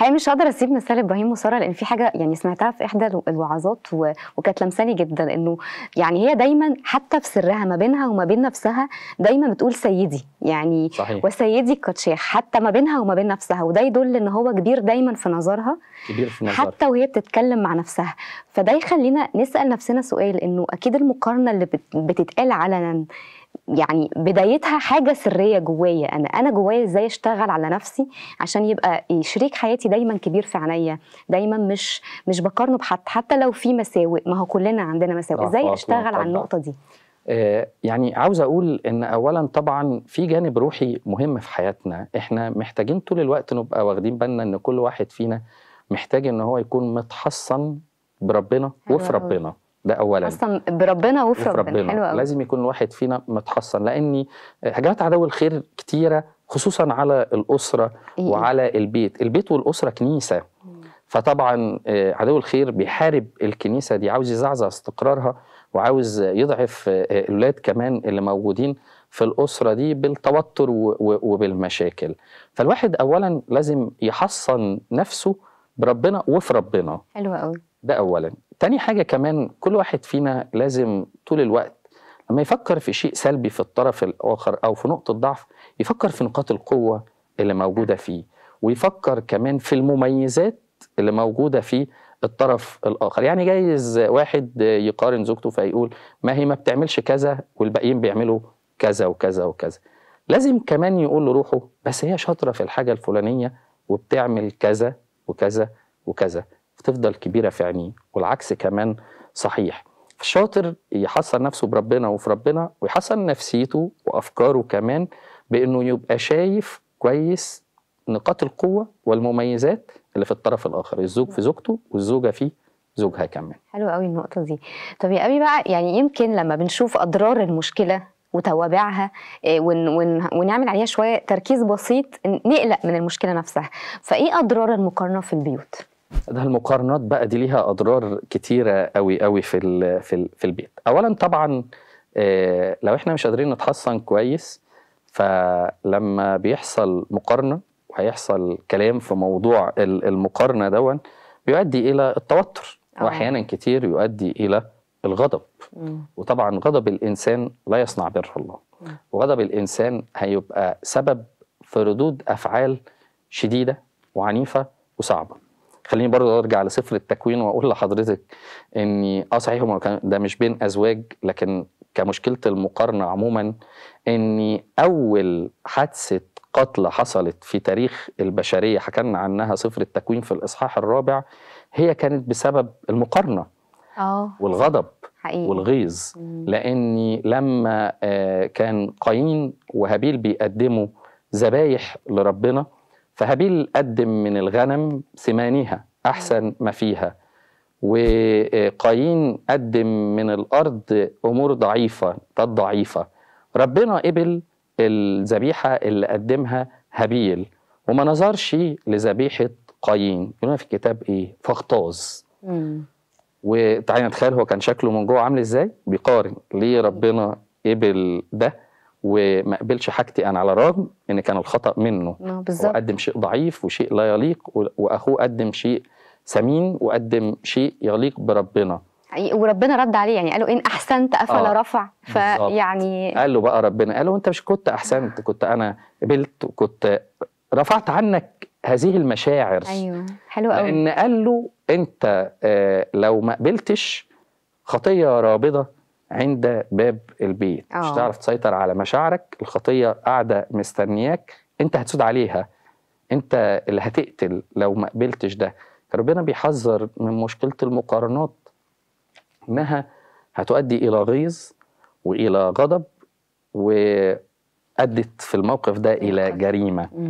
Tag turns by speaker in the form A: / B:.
A: هي مش هقدر اسيب مثال ابراهيم وساره لان في حاجه يعني سمعتها في احدى الوعظات و... وكانت لمساني جدا انه يعني هي دايما حتى في سرها ما بينها وما بين نفسها دايما بتقول سيدي يعني صحيح. وسيدي القدشاح حتى ما بينها وما بين نفسها وده يدل ان هو كبير دايما في نظرها كبير في نظرها حتى وهي بتتكلم مع نفسها فده يخلينا نسال نفسنا سؤال انه اكيد المقارنه اللي بت... بتتقال علنا يعني بدايتها حاجه سريه جوايا انا انا جوايا ازاي اشتغل على نفسي عشان يبقى شريك حياتي دايما كبير في عينيا دايما مش مش بقارنه بحد حتى لو في مساوئ ما هو كلنا عندنا مساوئ ازاي اشتغل على النقطه دي
B: آه، يعني عاوز اقول ان اولا طبعا في جانب روحي مهم في حياتنا احنا محتاجين طول الوقت نبقى واخدين بالنا ان كل واحد فينا محتاج ان هو يكون متحصن بربنا وفي ربنا ده اولا اصلا بربنا وفي ربنا حلو قوي لازم يكون الواحد فينا متحصن لان هجمات عدو الخير كتيره خصوصا على الاسره إيه؟ وعلى البيت البيت والاسره كنيسه فطبعا آه، عدو الخير بيحارب الكنيسه دي عاوز يزعزع استقرارها وعاوز يضعف آه، الاولاد كمان اللي موجودين في الاسره دي بالتوتر وبالمشاكل فالواحد اولا لازم يحصن نفسه بربنا وفي ربنا حلو قوي ده اولا تاني حاجه كمان كل واحد فينا لازم طول الوقت لما يفكر في شيء سلبي في الطرف الاخر او في نقطه ضعف يفكر في نقاط القوه اللي موجوده فيه ويفكر كمان في المميزات اللي موجوده في الطرف الاخر يعني جايز واحد يقارن زوجته فيقول ما هي ما بتعملش كذا والباقيين بيعملوا كذا وكذا وكذا لازم كمان يقول لروحه بس هي شاطره في الحاجه الفلانيه وبتعمل كذا وكذا وكذا وتفضل كبيرة في عينيه والعكس كمان صحيح الشاطر يحسن نفسه بربنا وفي ربنا ويحسن نفسيته وأفكاره كمان بأنه يبقى شايف كويس نقاط القوة والمميزات اللي في الطرف الآخر الزوج في زوجته والزوجة في زوجها كمان
A: حلو قوي النقطة دي طب يا أبي بقى يعني يمكن لما بنشوف أضرار المشكلة وتوابعها آه، ونعمل عليها شويه تركيز بسيط نقلق من المشكله نفسها فايه اضرار المقارنه في البيوت
B: ده المقارنات بقى دي ليها اضرار كتيره قوي قوي في ال في الـ في البيت اولا طبعا آه، لو احنا مش قادرين نتحصن كويس فلما بيحصل مقارنه وهيحصل كلام في موضوع المقارنه دون بيؤدي الى التوتر واحيانا كتير يؤدي الى الغضب وطبعا غضب الانسان لا يصنع بر الله وغضب الانسان هيبقى سبب في ردود افعال شديده وعنيفه وصعبه خليني برضو ارجع لسفر التكوين واقول لحضرتك اني اه صحيح ده مش بين ازواج لكن كمشكله المقارنه عموما اني اول حادثه قتل حصلت في تاريخ البشريه حكينا عنها سفر التكوين في الاصحاح الرابع هي كانت بسبب المقارنه أوه. والغضب حقيقي. والغيظ لاني لما آه، كان قايين وهابيل بيقدموا ذبايح لربنا فهابيل قدم من الغنم سمانها أحسن ما فيها وقايين قدم من الأرض أمور ضعيفة ذات ضعيفة ربنا قبل الذبيحة اللي قدمها هابيل وما نظرش لذبيحة قايين يقولون في الكتاب إيه فاغتاظ وتعالى نتخيل هو كان شكله من جوه عامل إزاي بيقارن ليه ربنا قبل ده وما قبلش حاجتي انا على الرغم ان كان الخطا منه هو قدم شيء ضعيف وشيء لا يليق واخوه قدم شيء ثمين وقدم شيء يليق بربنا
A: يعني وربنا رد عليه يعني قالوا ان احسنت افلا آه رفع فيعني
B: قال له بقى ربنا قال له انت مش كنت احسنت كنت انا قبلت وكنت رفعت عنك هذه المشاعر
A: ايوه حلو قوي لان قال له
B: انت آه لو ما قبلتش خطيه رابضه عند باب البيت أوه. مش آه. هتعرف تسيطر على مشاعرك الخطيه قاعده مستنياك انت هتسود عليها انت اللي هتقتل لو ما قبلتش ده ربنا بيحذر من مشكله المقارنات انها هتؤدي الى غيظ والى غضب وادت في الموقف ده الى جريمه